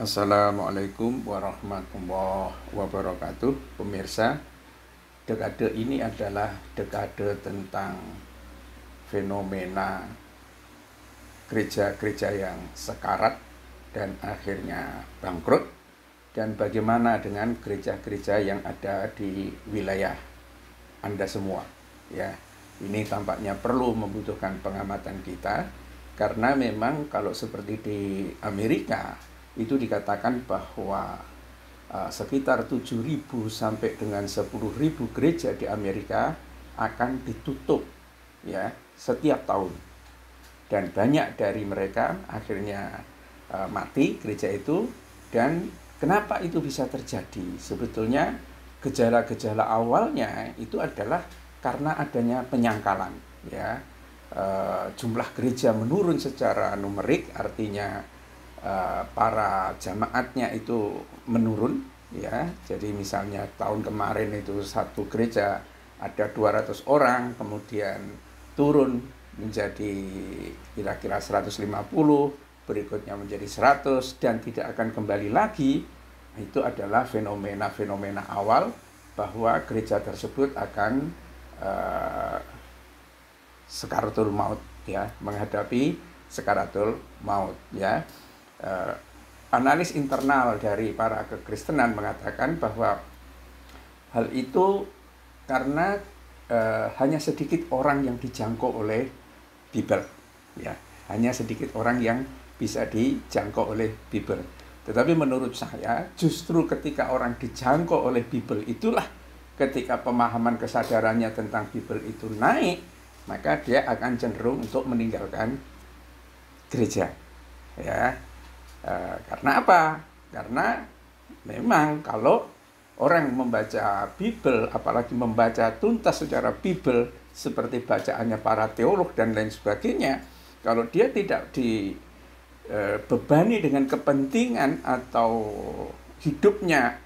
Assalamualaikum warahmatullahi wabarakatuh Pemirsa, dekade ini adalah dekade tentang fenomena gereja-gereja yang sekarat dan akhirnya bangkrut dan bagaimana dengan gereja-gereja yang ada di wilayah Anda semua ya ini tampaknya perlu membutuhkan pengamatan kita karena memang kalau seperti di Amerika itu dikatakan bahwa eh, sekitar 7.000 sampai dengan 10.000 gereja di Amerika akan ditutup ya setiap tahun. Dan banyak dari mereka akhirnya eh, mati gereja itu dan kenapa itu bisa terjadi? Sebetulnya gejala-gejala awalnya itu adalah karena adanya penyangkalan ya. Eh, jumlah gereja menurun secara numerik artinya Eh, para jamaatnya itu menurun ya jadi misalnya tahun kemarin itu satu gereja ada 200 orang kemudian turun menjadi kira-kira 150 berikutnya menjadi 100 dan tidak akan kembali lagi itu adalah fenomena-fenomena awal bahwa gereja tersebut akan uh, sekaratul maut ya menghadapi sekaratul maut ya Eh, analis internal dari para kekristenan mengatakan bahwa hal itu karena e, hanya sedikit orang yang dijangkau oleh Bible ya hanya sedikit orang yang bisa dijangkau oleh Bible tetapi menurut saya justru ketika orang dijangkau oleh Bible itulah ketika pemahaman kesadarannya tentang Bible itu naik maka dia akan cenderung untuk meninggalkan gereja ya e, karena apa? Karena memang kalau orang membaca Bible, apalagi membaca tuntas secara Bible, seperti bacaannya para teolog dan lain sebagainya, kalau dia tidak dibebani eh, dengan kepentingan atau hidupnya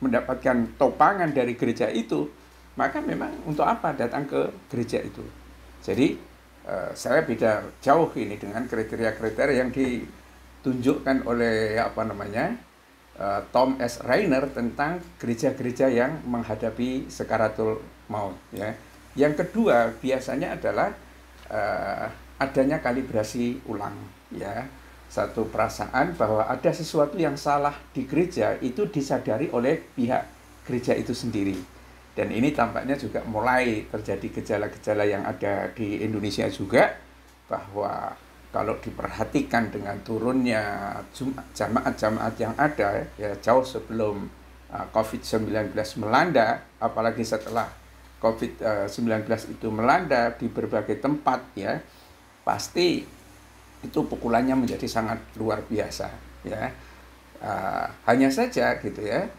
mendapatkan topangan dari gereja itu, maka memang untuk apa datang ke gereja itu? Jadi eh, saya beda jauh ini dengan kriteria-kriteria yang di ditunjukkan oleh apa namanya eh, Tom S. Rainer tentang gereja-gereja yang menghadapi sekaratul maut. Ya. Yang kedua biasanya adalah uh, adanya kalibrasi ulang. Ya, satu perasaan bahwa ada sesuatu yang salah di gereja itu disadari oleh pihak gereja itu sendiri. Dan ini tampaknya juga mulai terjadi gejala-gejala yang ada di Indonesia juga bahwa kalau diperhatikan dengan turunnya jamaat-jamaat yang ada ya jauh sebelum uh, COVID-19 melanda, apalagi setelah COVID-19 uh, itu melanda di berbagai tempat ya, pasti itu pukulannya menjadi sangat luar biasa ya. Uh, hanya saja gitu ya,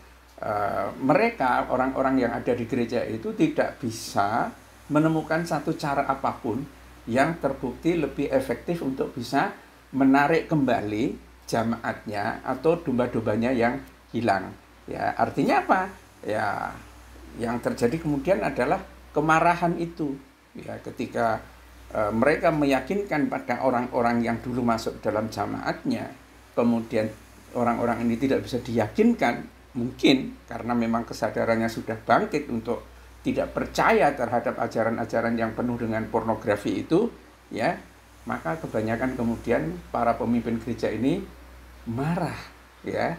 uh, mereka orang-orang yang ada di gereja itu tidak bisa menemukan satu cara apapun yang terbukti lebih efektif untuk bisa menarik kembali jamaatnya atau domba-dombanya yang hilang. Ya, artinya apa? Ya, yang terjadi kemudian adalah kemarahan itu. Ya, ketika e, mereka meyakinkan pada orang-orang yang dulu masuk dalam jamaatnya, kemudian orang-orang ini tidak bisa diyakinkan, mungkin karena memang kesadarannya sudah bangkit untuk tidak percaya terhadap ajaran-ajaran yang penuh dengan pornografi itu, ya, maka kebanyakan kemudian para pemimpin gereja ini marah, ya.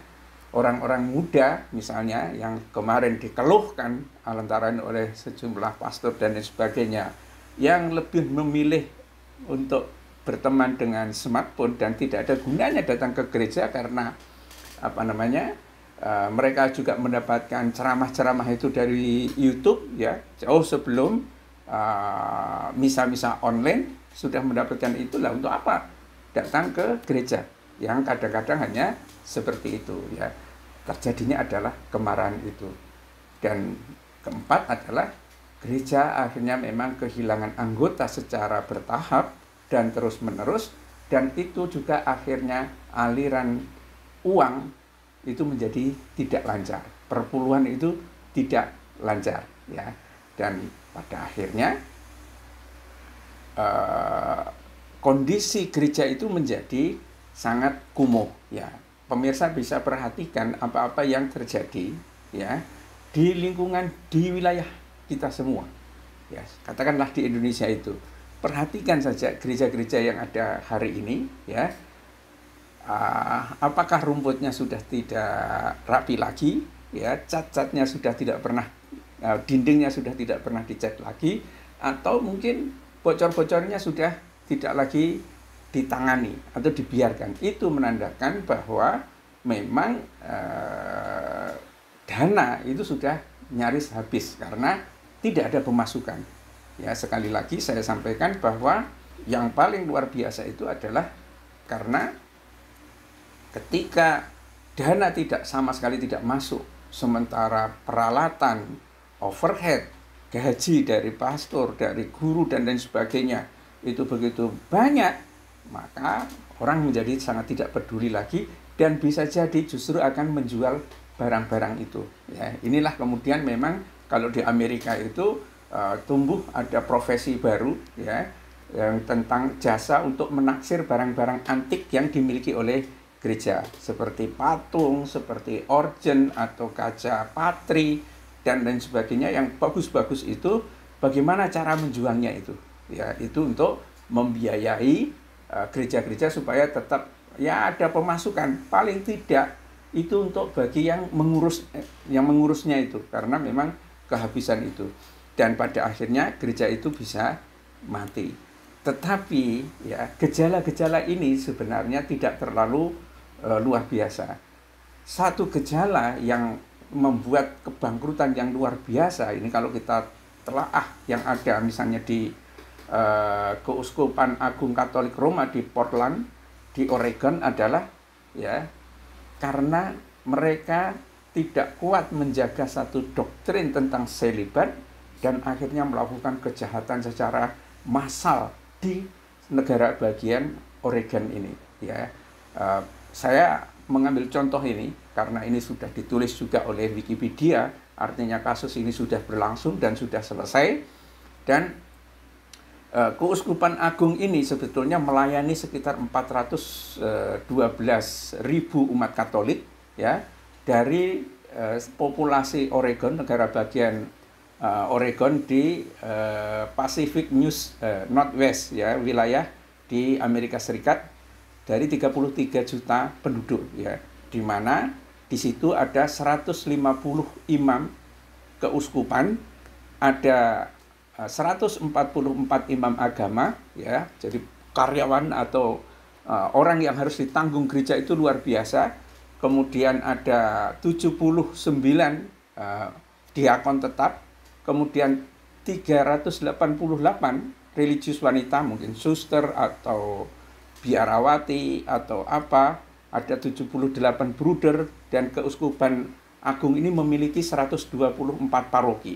Orang-orang muda misalnya yang kemarin dikeluhkan alentaran oleh sejumlah pastor dan lain sebagainya yang lebih memilih untuk berteman dengan smartphone dan tidak ada gunanya datang ke gereja karena apa namanya? Uh, mereka juga mendapatkan ceramah-ceramah itu dari YouTube ya jauh oh, sebelum misa eh, misa-misa online sudah mendapatkan itulah untuk apa datang ke gereja yang kadang-kadang hanya seperti itu ya terjadinya adalah kemarahan itu dan keempat adalah gereja akhirnya memang kehilangan anggota secara bertahap dan terus menerus dan itu juga akhirnya aliran uang itu menjadi tidak lancar. Perpuluhan itu tidak lancar ya. Dan pada akhirnya uh, kondisi gereja itu menjadi sangat kumuh ya. Pemirsa bisa perhatikan apa-apa yang terjadi ya di lingkungan di wilayah kita semua. Ya, katakanlah di Indonesia itu. Perhatikan saja gereja-gereja yang ada hari ini ya uh, apakah rumputnya sudah tidak rapi lagi ya cat-catnya sudah tidak pernah uh, dindingnya sudah tidak pernah dicat lagi atau mungkin bocor-bocornya sudah tidak lagi ditangani atau dibiarkan itu menandakan bahwa memang uh, dana itu sudah nyaris habis karena tidak ada pemasukan ya sekali lagi saya sampaikan bahwa yang paling luar biasa itu adalah karena ketika dana tidak sama sekali tidak masuk sementara peralatan overhead gaji dari pastor dari guru dan lain sebagainya itu begitu banyak maka orang menjadi sangat tidak peduli lagi dan bisa jadi justru akan menjual barang-barang itu ya inilah kemudian memang kalau di Amerika itu uh, tumbuh ada profesi baru ya yang tentang jasa untuk menaksir barang-barang antik yang dimiliki oleh gereja seperti patung, seperti orgen atau kaca patri dan lain sebagainya yang bagus-bagus itu bagaimana cara menjualnya itu ya itu untuk membiayai e, gereja-gereja uh, supaya tetap ya ada pemasukan paling tidak itu untuk bagi yang mengurus e, yang mengurusnya itu karena memang kehabisan itu dan pada akhirnya gereja itu bisa mati tetapi ya gejala-gejala ini sebenarnya tidak terlalu Eh, luar biasa. Satu gejala yang membuat kebangkrutan yang luar biasa ini kalau kita telah ah yang ada misalnya di uh, Keuskupan Agung Katolik Roma di Portland, di Oregon adalah ya karena mereka tidak kuat menjaga satu doktrin tentang selibat dan akhirnya melakukan kejahatan secara massal di negara bagian Oregon ini ya eh, saya mengambil contoh ini karena ini sudah ditulis juga oleh Wikipedia, artinya kasus ini sudah berlangsung dan sudah selesai. Dan e, Keuskupan Agung ini sebetulnya melayani sekitar 412 eh, ribu umat Katolik ya dari e, populasi Oregon, negara bagian e, Oregon di e, Pacific News e, Northwest ya wilayah di Amerika Serikat dari 33 juta penduduk ya di mana di situ ada 150 imam keuskupan ada 144 eh, imam agama ya jadi karyawan atau uh, orang yang harus ditanggung gereja itu luar biasa kemudian ada 79 uh, eh, diakon tetap kemudian 388 religius wanita mungkin suster atau biarawati atau apa, ada 78 bruder dan keuskupan agung ini memiliki 124 paroki.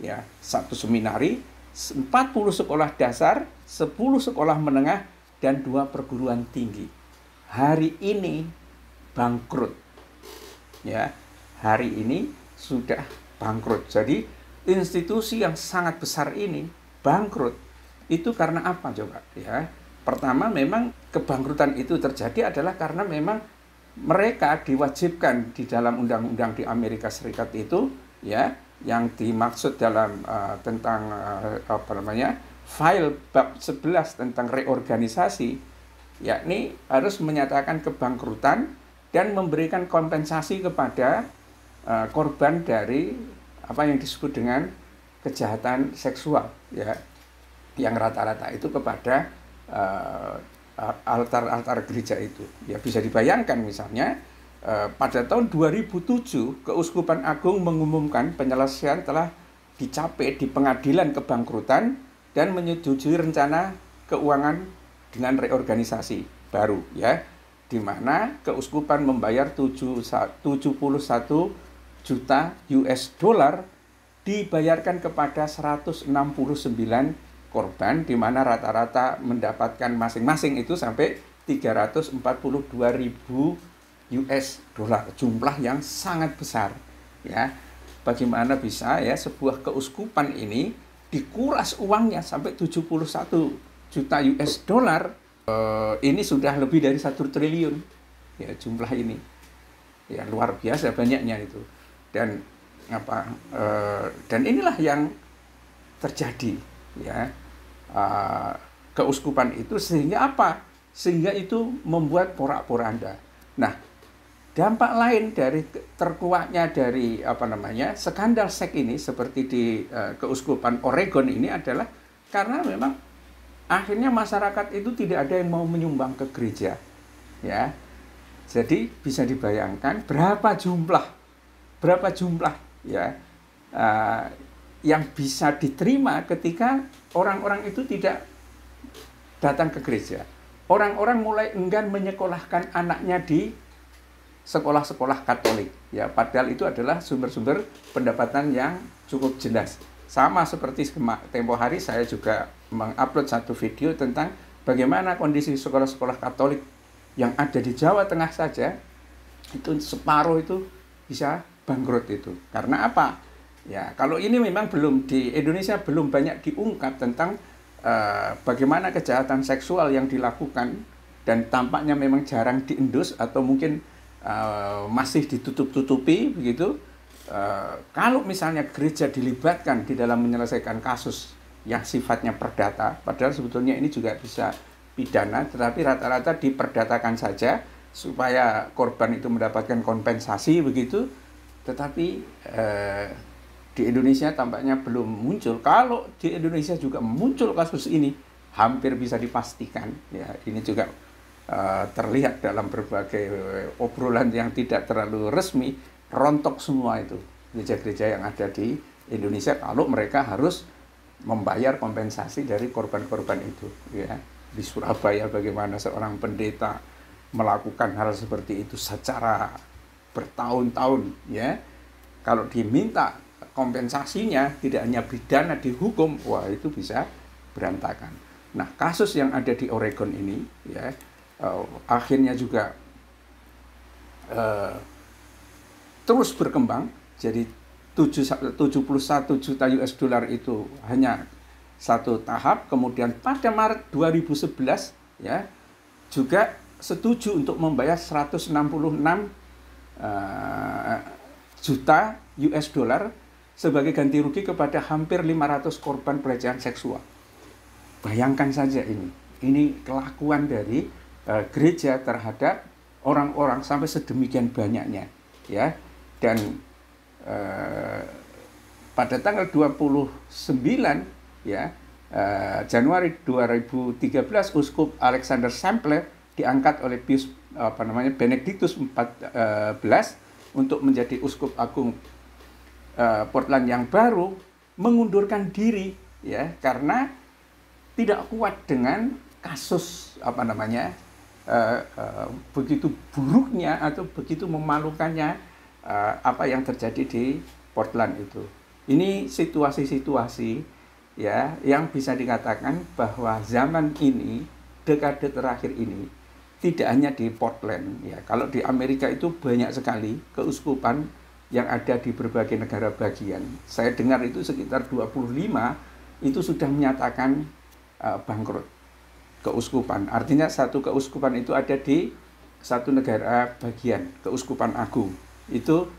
Ya, satu seminari, 40 sekolah dasar, 10 sekolah menengah dan dua perguruan tinggi. Hari ini bangkrut. Ya, hari ini sudah bangkrut. Jadi institusi yang sangat besar ini bangkrut. Itu karena apa coba ya? Pertama memang kebangkrutan itu terjadi adalah karena memang mereka diwajibkan di dalam undang-undang di Amerika Serikat itu ya yang dimaksud dalam uh, tentang uh, apa namanya file bab 11 tentang reorganisasi yakni harus menyatakan kebangkrutan dan memberikan kompensasi kepada uh, korban dari apa yang disebut dengan kejahatan seksual ya yang rata-rata itu kepada Eh, altar altar-altar gereja itu. Ya bisa dibayangkan misalnya uh, pada tahun 2007 Keuskupan Agung mengumumkan penyelesaian telah dicapai di pengadilan kebangkrutan dan menyetujui rencana keuangan dengan reorganisasi baru ya di mana keuskupan membayar 71 juta US dollar dibayarkan kepada 169 korban di mana rata-rata mendapatkan masing-masing itu sampai 342 ribu US dolar jumlah yang sangat besar ya bagaimana bisa ya sebuah keuskupan ini dikuras uangnya sampai 71 juta US dolar eh, ini sudah lebih dari satu triliun ya jumlah ini ya luar biasa banyaknya itu dan apa eh, dan inilah yang terjadi ya Ah, keuskupan itu sehingga apa? Sehingga itu membuat porak-poranda. Nah, dampak lain dari terkuatnya dari apa namanya skandal sek ini seperti di uh, keuskupan Oregon ini adalah karena memang akhirnya masyarakat itu tidak ada yang mau menyumbang ke gereja, ya. Jadi bisa dibayangkan berapa jumlah berapa jumlah ya uh, yang bisa diterima ketika orang-orang itu tidak datang ke gereja. Orang-orang mulai enggan menyekolahkan anaknya di sekolah-sekolah Katolik. Ya, padahal itu adalah sumber-sumber pendapatan yang cukup jelas. Sama seperti tempo hari saya juga mengupload satu video tentang bagaimana kondisi sekolah-sekolah Katolik yang ada di Jawa Tengah saja itu separuh itu bisa bangkrut itu. Karena apa? Ya, kalau ini memang belum di Indonesia belum banyak diungkap tentang uh, bagaimana kejahatan seksual yang dilakukan dan tampaknya memang jarang diendus atau mungkin uh, masih ditutup-tutupi begitu. Uh, kalau misalnya gereja dilibatkan di dalam menyelesaikan kasus yang sifatnya perdata, padahal sebetulnya ini juga bisa pidana, tetapi rata-rata diperdatakan saja supaya korban itu mendapatkan kompensasi begitu. Tetapi di Indonesia tampaknya belum muncul. Kalau di Indonesia juga muncul kasus ini, hampir bisa dipastikan ya ini juga uh, terlihat dalam berbagai obrolan yang tidak terlalu resmi rontok semua itu gereja-gereja yang ada di Indonesia kalau mereka harus membayar kompensasi dari korban-korban itu ya di Surabaya bagaimana seorang pendeta melakukan hal seperti itu secara bertahun-tahun ya kalau diminta kompensasinya tidak hanya pidana dihukum, wah itu bisa berantakan. Nah, kasus yang ada di Oregon ini ya uh, akhirnya juga uh, terus berkembang jadi 7, 71 juta US dollar itu hanya satu tahap kemudian pada Maret 2011 ya juga setuju untuk membayar 166 uh, eh, juta US dollar sebagai ganti rugi kepada hampir 500 korban pelecehan seksual. Bayangkan saja ini, ini kelakuan dari uh, gereja terhadap orang-orang sampai sedemikian banyaknya, ya. Dan uh, pada tanggal 29 ya uh, Januari 2013 Uskup Alexander Sample diangkat oleh Pius apa namanya Benediktus 14 untuk menjadi uskup agung Eh, Portland yang baru mengundurkan diri ya karena tidak kuat dengan kasus apa namanya uh, uh, begitu buruknya atau begitu memalukannya uh, apa yang terjadi di Portland itu. Ini situasi-situasi ya yang bisa dikatakan bahwa zaman ini dekade terakhir ini tidak hanya di Portland ya. Kalau di Amerika itu banyak sekali keuskupan yang ada di berbagai negara bagian. Saya dengar itu sekitar 25 itu sudah menyatakan uh, bangkrut keuskupan. Artinya satu keuskupan itu ada di satu negara bagian, keuskupan agung. Itu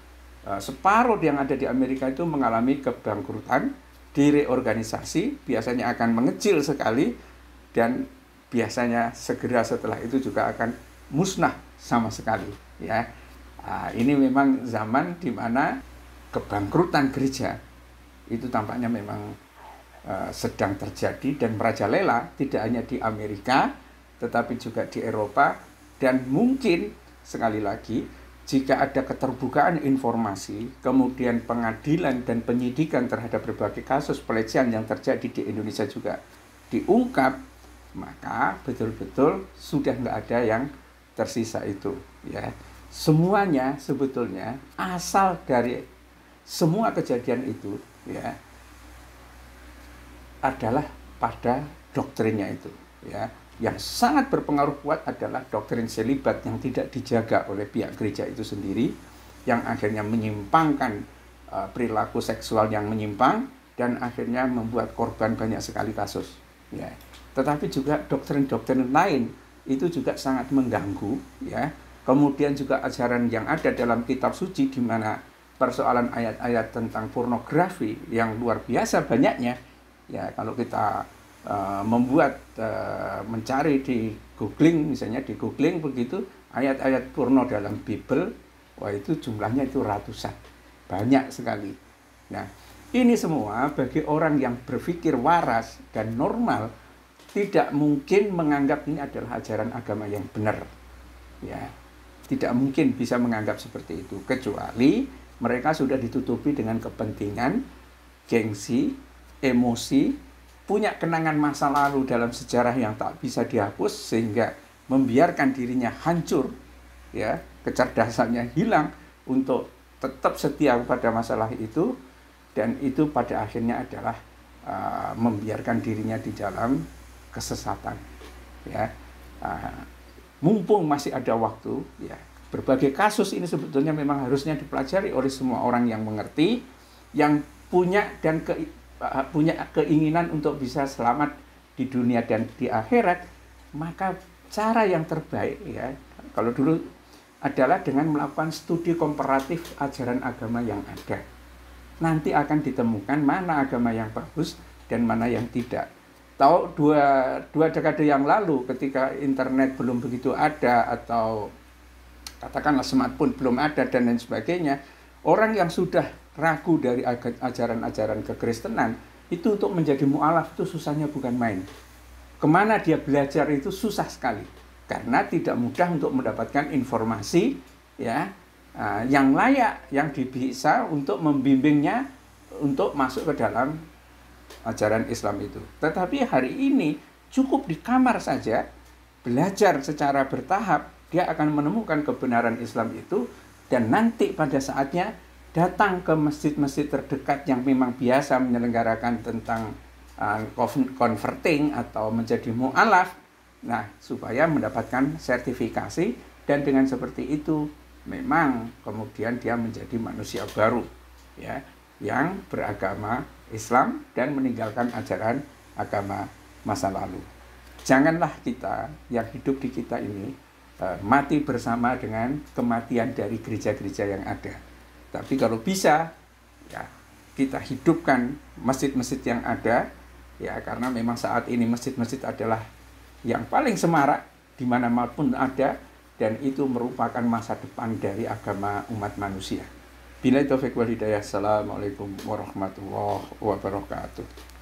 uh, separuh yang ada di Amerika itu mengalami kebangkrutan, direorganisasi, biasanya akan mengecil sekali dan biasanya segera setelah itu juga akan musnah sama sekali, ya. Nah, ini memang zaman di mana kebangkrutan gereja itu tampaknya memang uh, sedang terjadi dan merajalela tidak hanya di Amerika tetapi juga di Eropa dan mungkin sekali lagi jika ada keterbukaan informasi, kemudian pengadilan dan penyidikan terhadap berbagai kasus pelecehan yang terjadi di Indonesia juga diungkap, maka betul-betul sudah nggak ada yang tersisa itu, ya semuanya sebetulnya asal dari semua kejadian itu ya adalah pada doktrinnya itu ya yang sangat berpengaruh kuat adalah doktrin selibat yang tidak dijaga oleh pihak gereja itu sendiri yang akhirnya menyimpangkan uh, perilaku seksual yang menyimpang dan akhirnya membuat korban banyak sekali kasus ya tetapi juga doktrin-doktrin lain itu juga sangat mengganggu ya Kemudian juga ajaran yang ada dalam kitab suci di mana persoalan ayat-ayat tentang pornografi yang luar biasa banyaknya. Ya, kalau kita uh, membuat uh, mencari di googling misalnya di googling begitu ayat-ayat porno dalam Bible, wah itu jumlahnya itu ratusan. Banyak sekali. Nah, ini semua bagi orang yang berpikir waras dan normal tidak mungkin menganggap ini adalah ajaran agama yang benar. Ya, tidak mungkin bisa menganggap seperti itu kecuali mereka sudah ditutupi dengan kepentingan, gengsi, emosi, punya kenangan masa lalu dalam sejarah yang tak bisa dihapus sehingga membiarkan dirinya hancur ya, kecerdasannya hilang untuk tetap setia kepada masalah itu dan itu pada akhirnya adalah uh, membiarkan dirinya di dalam kesesatan ya uh, mumpung masih ada waktu, ya, berbagai kasus ini sebetulnya memang harusnya dipelajari oleh semua orang yang mengerti, yang punya dan ke, eh, punya keinginan untuk bisa selamat di dunia dan di akhirat, maka cara yang terbaik ya, kalau dulu adalah dengan melakukan studi komparatif ajaran agama yang ada. Nanti akan ditemukan mana agama yang bagus dan mana yang tidak tahu dua dua dekade yang lalu ketika internet belum begitu ada atau katakanlah smartphone belum ada dan lain sebagainya orang yang sudah ragu dari ajaran-ajaran kekristenan itu untuk menjadi mualaf itu susahnya bukan main kemana dia belajar itu susah sekali karena tidak mudah untuk mendapatkan informasi ya eh, yang layak yang bisa untuk membimbingnya untuk masuk ke dalam ajaran Islam itu. Tetapi hari ini cukup di kamar saja belajar secara bertahap dia akan menemukan kebenaran Islam itu dan nanti pada saatnya datang ke masjid-masjid terdekat yang memang biasa menyelenggarakan tentang uh, converting atau menjadi mu'alaf nah supaya mendapatkan sertifikasi dan dengan seperti itu memang kemudian dia menjadi manusia baru ya yang beragama Islam dan meninggalkan ajaran agama masa lalu. Janganlah kita yang hidup di kita ini uh, mati bersama dengan kematian dari gereja-gereja yang ada. Tapi kalau bisa, ya kita hidupkan masjid-masjid yang ada, ya karena memang saat ini masjid-masjid adalah yang paling semarak di mana maupun ada dan itu merupakan masa depan dari agama umat manusia. Bila itu Assalamualaikum warahmatullahi wabarakatuh.